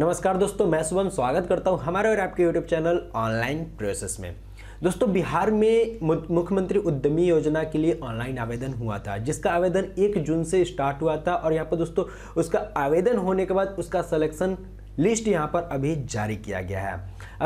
नमस्कार दोस्तों मैं शुभम स्वागत करता हूँ हमारे और आपके यूट्यूब चैनल ऑनलाइन प्रोसेस में दोस्तों बिहार में मुख्यमंत्री उद्यमी योजना के लिए ऑनलाइन आवेदन हुआ था जिसका आवेदन एक जून से स्टार्ट हुआ था और यहाँ पर दोस्तों उसका आवेदन होने के बाद उसका सलेक्शन लिस्ट यहाँ पर अभी जारी किया गया है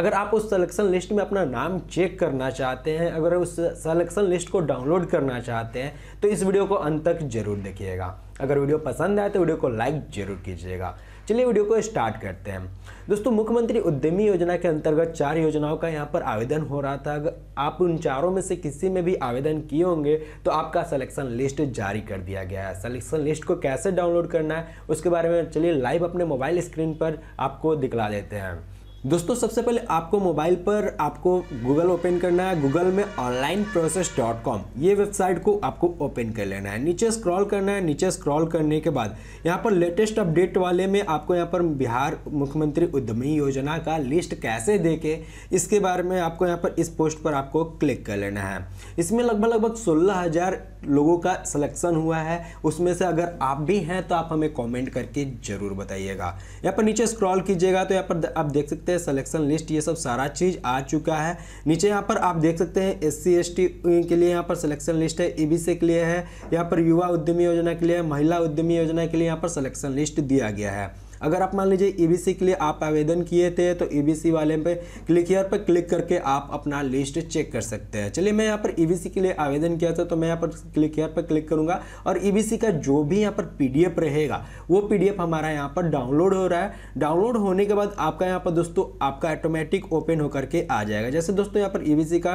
अगर आप उस सलेक्शन लिस्ट में अपना नाम चेक करना चाहते हैं अगर उस सलेक्शन लिस्ट को डाउनलोड करना चाहते हैं तो इस वीडियो को अंत तक जरूर देखिएगा अगर वीडियो पसंद आए तो वीडियो को लाइक जरूर कीजिएगा चलिए वीडियो को स्टार्ट करते हैं दोस्तों मुख्यमंत्री उद्यमी योजना के अंतर्गत चार योजनाओं का यहाँ पर आवेदन हो रहा था अगर आप उन चारों में से किसी में भी आवेदन किए होंगे तो आपका सिलेक्शन लिस्ट जारी कर दिया गया है सिलेक्शन लिस्ट को कैसे डाउनलोड करना है उसके बारे में चलिए लाइव अपने मोबाइल स्क्रीन पर आपको दिखला देते हैं दोस्तों सबसे पहले आपको मोबाइल पर आपको गूगल ओपन करना है गूगल में ऑनलाइन प्रोसेस डॉट कॉम ये वेबसाइट को आपको ओपन कर लेना है नीचे स्क्रॉल करना है नीचे स्क्रॉल करने के बाद यहाँ पर लेटेस्ट अपडेट वाले में आपको यहाँ पर बिहार मुख्यमंत्री उद्यमी योजना का लिस्ट कैसे देखे इसके बारे में आपको यहाँ पर इस पोस्ट पर आपको क्लिक कर लेना है इसमें लगभग लगभग सोलह हज़ार लोगों का सिलेक्शन हुआ है उसमें से अगर आप भी हैं तो आप हमें कमेंट करके ज़रूर बताइएगा यहाँ पर नीचे स्क्रॉल कीजिएगा तो यहाँ पर आप देख सकते हैं सिलेक्शन लिस्ट ये सब सारा चीज़ आ चुका है नीचे यहाँ पर आप देख सकते हैं एस सी के लिए यहाँ पर सिलेक्शन लिस्ट है ई e के लिए है यहाँ पर युवा उद्यमी योजना के लिए महिला उद्यमी योजना के लिए यहाँ पर सलेक्शन लिस्ट दिया गया है अगर आप मान लीजिए सी e के लिए आप आवेदन किए थे तो सी e वाले पे क्लिक हेयर पर क्लिक करके आप अपना लिस्ट चेक कर सकते हैं चलिए मैं यहाँ पर सी e के लिए आवेदन किया था तो मैं यहाँ पर क्लिक हेयर पर क्लिक करूँगा और ईबीसी का जो भी यहाँ पर एफ रहेगा वो एफ हमारा यहाँ पर डाउनलोड हो रहा है डाउनलोड होने के बाद आपका यहाँ पर दोस्तों आपका ऑटोमेटिक ओपन होकर के आ जाएगा जैसे दोस्तों यहाँ पर सी का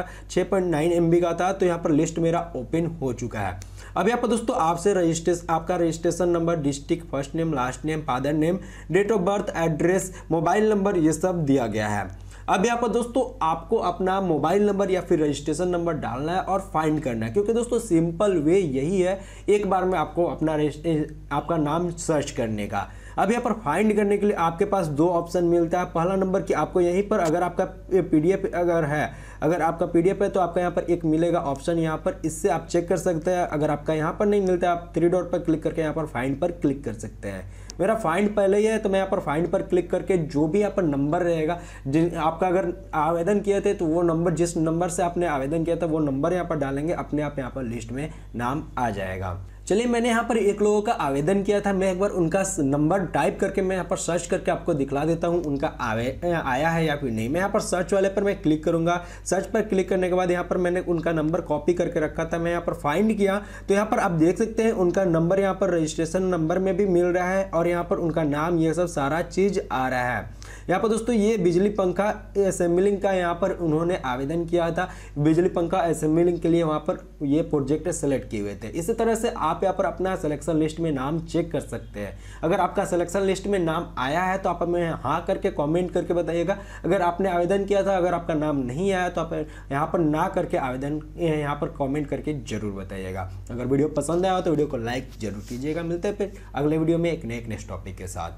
एम बी का था तो यहाँ पर लिस्ट मेरा ओपन हो चुका है अब यहाँ पर दोस्तों आपसे रजिस्ट्रेशन आपका registration number district first name last name father name date of birth address mobile number ये सब दिया गया है अब यहाँ पर दोस्तों आपको अपना मोबाइल नंबर या फिर रजिस्ट्रेशन नंबर डालना है और फाइंड करना है क्योंकि दोस्तों सिंपल वे यही है एक बार में आपको अपना आपका नाम सर्च करने का अब यहाँ पर फाइंड करने के लिए आपके पास दो ऑप्शन मिलता है पहला नंबर कि आपको यहीं पर अगर आपका पी अगर है अगर आपका पी है तो आपका यहाँ पर एक मिलेगा ऑप्शन यहाँ पर इससे आप चेक कर सकते हैं अगर आपका यहाँ पर नहीं मिलता आप थ्री डॉट पर क्लिक करके यहाँ पर फाइंड पर क्लिक कर सकते हैं मेरा फाइंड पहले ही है तो मैं यहाँ पर फाइंड पर क्लिक करके जो भी यहाँ पर नंबर रहेगा जिन आपका अगर आवेदन किए थे तो वो नंबर जिस नंबर से आपने आवेदन किया था वो नंबर यहाँ पर डालेंगे अपने आप यहाँ पर लिस्ट में नाम आ जाएगा चलिए मैंने यहाँ पर एक लोगों का आवेदन किया था मैं एक बार उनका नंबर टाइप करके मैं यहाँ पर सर्च करके आपको दिखला देता हूँ उनका आवे आया है या फिर नहीं मैं यहाँ पर सर्च वाले पर मैं क्लिक करूँगा सर्च पर क्लिक करने के बाद यहाँ पर मैंने उनका नंबर कॉपी करके रखा था मैं यहाँ पर फाइंड किया तो यहाँ पर आप देख सकते हैं उनका नंबर यहाँ पर रजिस्ट्रेशन नंबर में भी मिल रहा है और यहाँ पर उनका नाम ये सब सारा चीज़ आ रहा है यहाँ पर दोस्तों ये बिजली पंखा असेंबलिंग का यहाँ पर उन्होंने आवेदन किया था बिजली पंखा असेंबलिंग के लिए वहाँ पर ये प्रोजेक्ट सेलेक्ट किए हुए थे इसी तरह से आप यहाँ पर अपना सिलेक्शन लिस्ट में नाम चेक कर सकते हैं अगर आपका सिलेक्शन लिस्ट में नाम आया है तो आप हमें हाँ करके कॉमेंट करके बताइएगा अगर आपने आवेदन किया था अगर आपका नाम नहीं आया तो आप यहाँ पर ना करके आवेदन यहाँ पर कॉमेंट करके जरूर बताइएगा अगर वीडियो पसंद आया हो तो वीडियो को लाइक जरूर कीजिएगा मिलते हैं फिर अगले वीडियो में एक नए एक नेक्स्ट टॉपिक के साथ